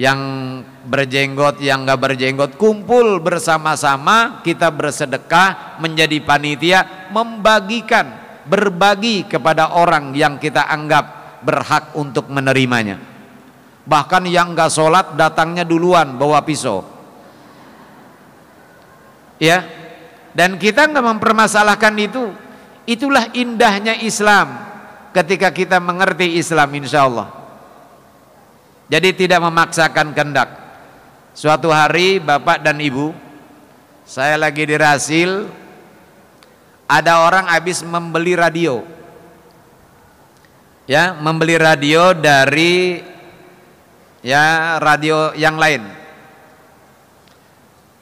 yang berjenggot, yang nggak berjenggot, kumpul bersama-sama kita bersedekah menjadi panitia membagikan berbagi kepada orang yang kita anggap berhak untuk menerimanya bahkan yang nggak sholat datangnya duluan bawa pisau ya dan kita nggak mempermasalahkan itu itulah indahnya Islam ketika kita mengerti Islam insya Allah jadi tidak memaksakan kendak suatu hari bapak dan ibu saya lagi dirasil ada orang habis membeli radio ya membeli radio dari ya radio yang lain.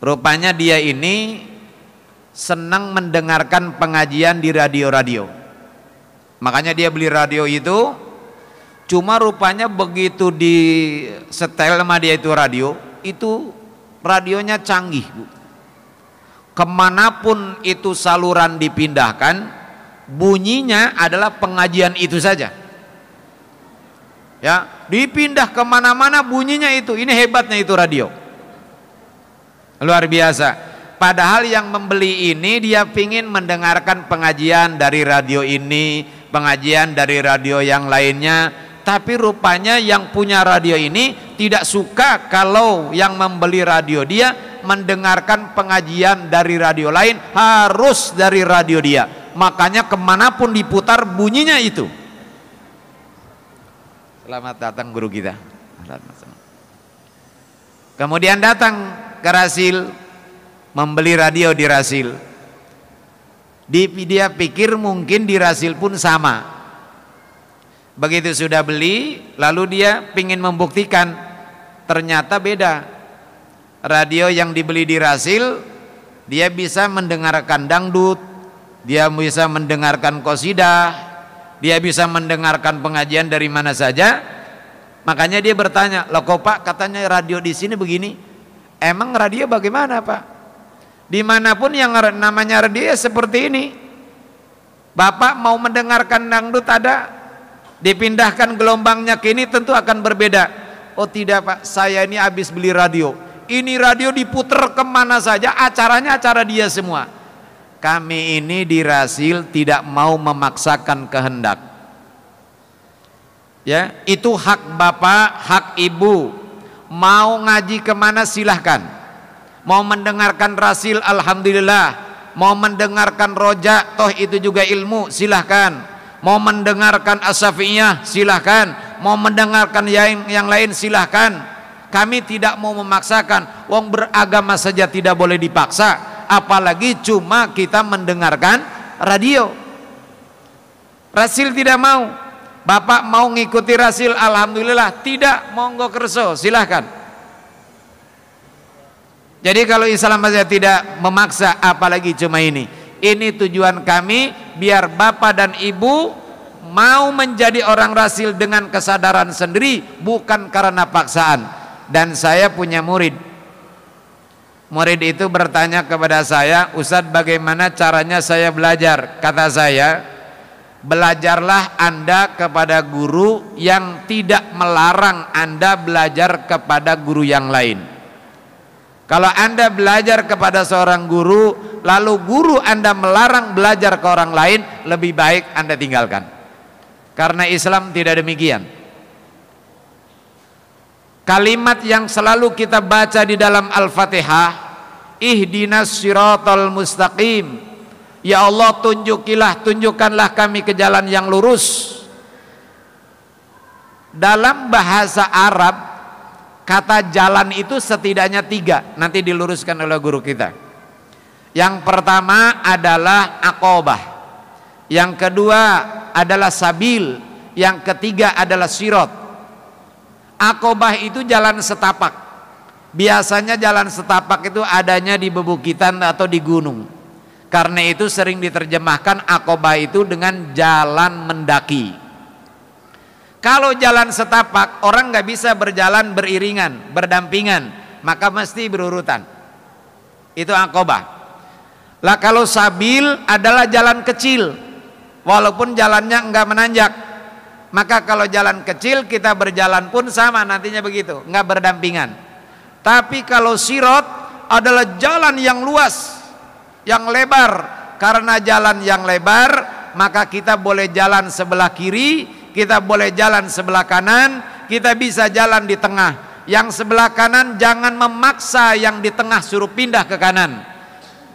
Rupanya dia ini senang mendengarkan pengajian di radio-radio. Makanya dia beli radio itu cuma rupanya begitu di setel sama dia itu radio, itu radionya canggih, Bu. Kemanapun itu saluran dipindahkan, bunyinya adalah pengajian itu saja ya dipindah kemana-mana bunyinya itu ini hebatnya itu radio luar biasa padahal yang membeli ini dia ingin mendengarkan pengajian dari radio ini pengajian dari radio yang lainnya tapi rupanya yang punya radio ini tidak suka kalau yang membeli radio dia mendengarkan pengajian dari radio lain harus dari radio dia makanya kemanapun diputar bunyinya itu Selamat datang guru kita. Kemudian datang ke Rasil, membeli radio di Rasil. Di, dia pikir mungkin di Rasil pun sama. Begitu sudah beli, lalu dia ingin membuktikan. Ternyata beda. Radio yang dibeli di Rasil, dia bisa mendengarkan dangdut, dia bisa mendengarkan kosidah, dia bisa mendengarkan pengajian dari mana saja. Makanya dia bertanya, "Loh kok Pak, katanya radio di sini begini. Emang radio bagaimana, Pak?" Dimanapun yang namanya radio ya seperti ini. Bapak mau mendengarkan dangdut ada dipindahkan gelombangnya kini tentu akan berbeda. Oh tidak Pak, saya ini habis beli radio. Ini radio diputer kemana saja, acaranya acara dia semua kami ini dirasil tidak mau memaksakan kehendak. Ya, itu hak bapak, hak ibu. Mau ngaji kemana silahkan. Mau mendengarkan Rasil, alhamdulillah. Mau mendengarkan Roja, toh itu juga ilmu, silahkan. Mau mendengarkan asafiyah, silahkan. Mau mendengarkan yang, yang lain, silahkan. Kami tidak mau memaksakan. Wong beragama saja tidak boleh dipaksa apalagi cuma kita mendengarkan radio. Rasil tidak mau. Bapak mau ngikuti Rasil, alhamdulillah. Tidak, monggo kerso, silahkan. Jadi kalau Islam saja tidak memaksa, apalagi cuma ini. Ini tujuan kami biar bapak dan ibu mau menjadi orang rasil dengan kesadaran sendiri bukan karena paksaan. Dan saya punya murid Murid itu bertanya kepada saya, Ustadz bagaimana caranya saya belajar? Kata saya, belajarlah Anda kepada guru yang tidak melarang Anda belajar kepada guru yang lain. Kalau Anda belajar kepada seorang guru, lalu guru Anda melarang belajar ke orang lain, lebih baik Anda tinggalkan. Karena Islam tidak demikian. Kalimat yang selalu kita baca di dalam Al-Fatihah, ihdinas siratal mustaqim. Ya Allah tunjukilah, tunjukkanlah kami ke jalan yang lurus. Dalam bahasa Arab, kata jalan itu setidaknya tiga. Nanti diluruskan oleh guru kita. Yang pertama adalah akobah. Yang kedua adalah sabil. Yang ketiga adalah sirot. Akobah itu jalan setapak. Biasanya jalan setapak itu adanya di bebukitan atau di gunung. Karena itu sering diterjemahkan akobah itu dengan jalan mendaki. Kalau jalan setapak orang nggak bisa berjalan beriringan, berdampingan, maka mesti berurutan. Itu akobah. Lah kalau sabil adalah jalan kecil, walaupun jalannya nggak menanjak, maka kalau jalan kecil kita berjalan pun sama nantinya begitu, nggak berdampingan. Tapi kalau sirot adalah jalan yang luas, yang lebar. Karena jalan yang lebar, maka kita boleh jalan sebelah kiri, kita boleh jalan sebelah kanan, kita bisa jalan di tengah. Yang sebelah kanan jangan memaksa yang di tengah suruh pindah ke kanan.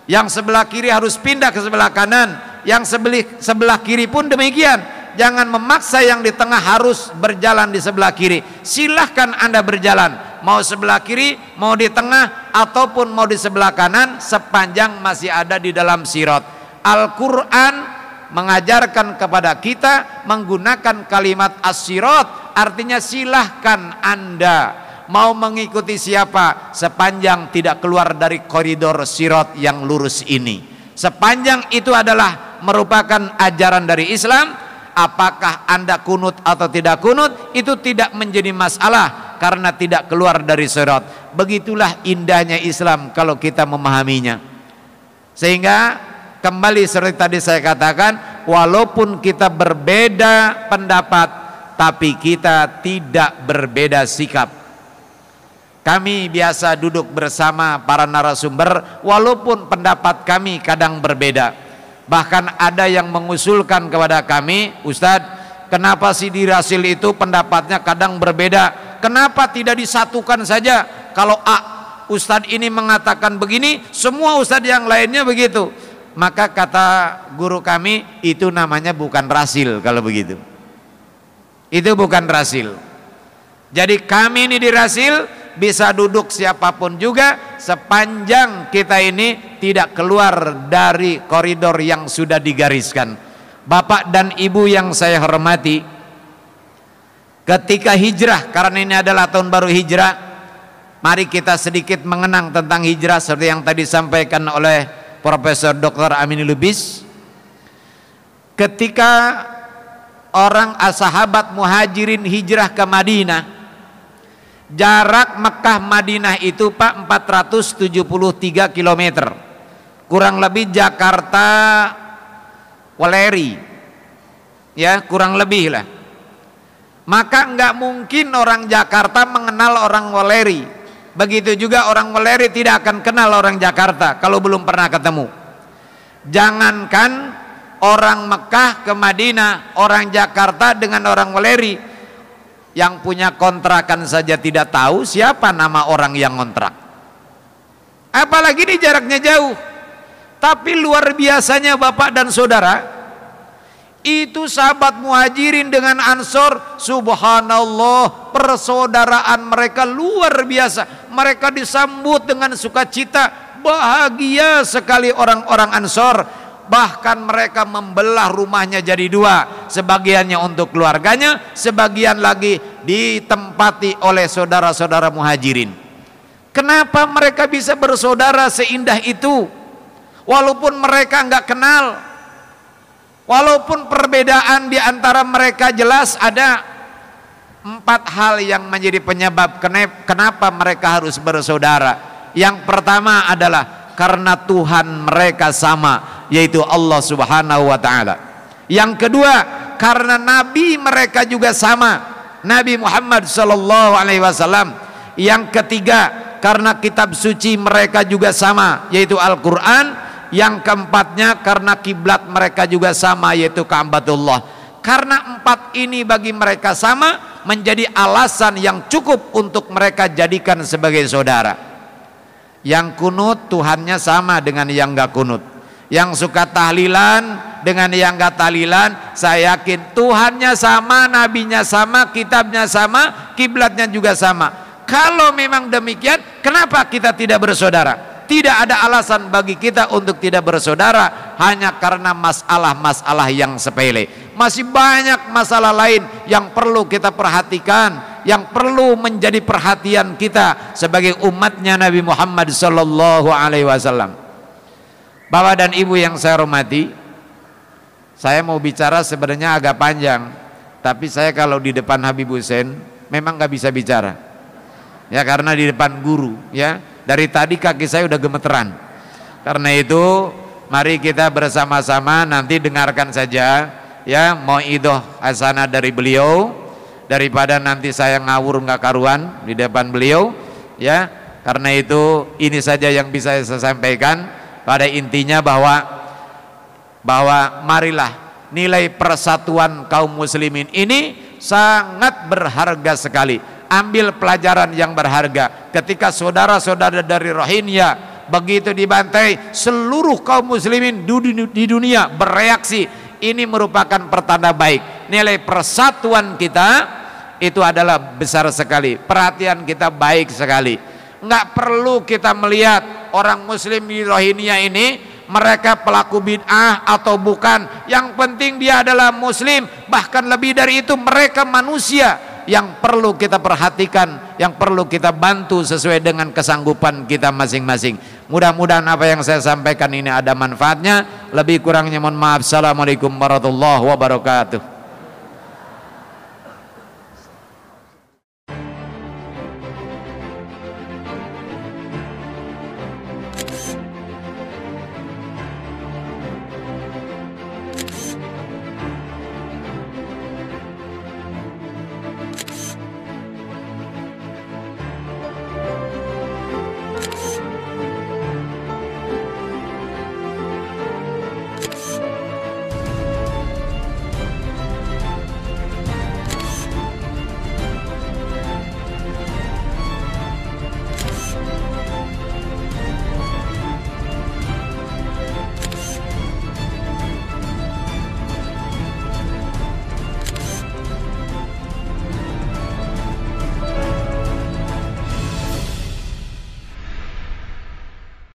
Yang sebelah kiri harus pindah ke sebelah kanan. Yang sebelah, sebelah kiri pun demikian jangan memaksa yang di tengah harus berjalan di sebelah kiri. Silahkan Anda berjalan, mau sebelah kiri, mau di tengah, ataupun mau di sebelah kanan, sepanjang masih ada di dalam sirot. Al-Quran mengajarkan kepada kita menggunakan kalimat as-sirot, artinya silahkan Anda mau mengikuti siapa sepanjang tidak keluar dari koridor sirot yang lurus ini. Sepanjang itu adalah merupakan ajaran dari Islam, apakah Anda kunut atau tidak kunut itu tidak menjadi masalah karena tidak keluar dari surat. Begitulah indahnya Islam kalau kita memahaminya. Sehingga kembali seperti tadi saya katakan, walaupun kita berbeda pendapat tapi kita tidak berbeda sikap. Kami biasa duduk bersama para narasumber walaupun pendapat kami kadang berbeda Bahkan ada yang mengusulkan kepada kami, Ustadz, kenapa si dirasil itu pendapatnya kadang berbeda? Kenapa tidak disatukan saja? Kalau A Ustadz ini mengatakan begini, semua Ustadz yang lainnya begitu. Maka kata guru kami itu namanya bukan rasil kalau begitu. Itu bukan rasil. Jadi kami ini dirasil, bisa duduk siapapun juga sepanjang kita ini tidak keluar dari koridor yang sudah digariskan. Bapak dan Ibu yang saya hormati, ketika hijrah karena ini adalah tahun baru hijrah, mari kita sedikit mengenang tentang hijrah seperti yang tadi disampaikan oleh Profesor Dr. Amin Lubis. Ketika orang ah, sahabat muhajirin hijrah ke Madinah Jarak Mekah Madinah itu Pak 473 km. Kurang lebih Jakarta Waleri Ya, kurang lebih lah. Maka nggak mungkin orang Jakarta mengenal orang Waleri Begitu juga orang Waleri tidak akan kenal orang Jakarta kalau belum pernah ketemu. Jangankan orang Mekah ke Madinah, orang Jakarta dengan orang Waleri yang punya kontrakan saja tidak tahu siapa nama orang yang kontrak apalagi ini jaraknya jauh tapi luar biasanya bapak dan saudara itu sahabat muhajirin dengan ansor subhanallah persaudaraan mereka luar biasa mereka disambut dengan sukacita bahagia sekali orang-orang ansor bahkan mereka membelah rumahnya jadi dua sebagiannya untuk keluarganya, sebagian lagi ditempati oleh saudara-saudara muhajirin. Kenapa mereka bisa bersaudara seindah itu? Walaupun mereka nggak kenal, walaupun perbedaan di antara mereka jelas ada empat hal yang menjadi penyebab kenapa mereka harus bersaudara. Yang pertama adalah karena Tuhan mereka sama, yaitu Allah Subhanahu wa Ta'ala. Yang kedua, karena nabi mereka juga sama, Nabi Muhammad sallallahu alaihi wasallam. Yang ketiga, karena kitab suci mereka juga sama, yaitu Al-Qur'an. Yang keempatnya karena kiblat mereka juga sama, yaitu Ka'batullah. Karena empat ini bagi mereka sama, menjadi alasan yang cukup untuk mereka jadikan sebagai saudara. Yang kunut Tuhannya sama dengan yang gak kunut yang suka tahlilan dengan yang gak tahlilan saya yakin Tuhannya sama nabinya sama kitabnya sama kiblatnya juga sama kalau memang demikian kenapa kita tidak bersaudara tidak ada alasan bagi kita untuk tidak bersaudara hanya karena masalah-masalah yang sepele. Masih banyak masalah lain yang perlu kita perhatikan, yang perlu menjadi perhatian kita sebagai umatnya Nabi Muhammad sallallahu alaihi wasallam. Bapak dan Ibu yang saya hormati, saya mau bicara sebenarnya agak panjang, tapi saya kalau di depan Habib Hussein memang nggak bisa bicara. Ya karena di depan guru, ya. Dari tadi kaki saya udah gemeteran. Karena itu mari kita bersama-sama nanti dengarkan saja ya mau idoh asana dari beliau daripada nanti saya ngawur nggak karuan di depan beliau ya karena itu ini saja yang bisa saya sampaikan pada intinya bahwa bahwa marilah nilai persatuan kaum muslimin ini sangat berharga sekali. Ambil pelajaran yang berharga ketika saudara-saudara dari Rohingya begitu dibantai seluruh kaum muslimin di dunia bereaksi ini merupakan pertanda baik nilai persatuan kita itu adalah besar sekali perhatian kita baik sekali nggak perlu kita melihat orang muslim di Rohingya ini mereka pelaku bid'ah atau bukan yang penting dia adalah muslim bahkan lebih dari itu mereka manusia yang perlu kita perhatikan yang perlu kita bantu sesuai dengan kesanggupan kita masing-masing mudah-mudahan apa yang saya sampaikan ini ada manfaatnya lebih kurangnya mohon maaf Assalamualaikum warahmatullahi wabarakatuh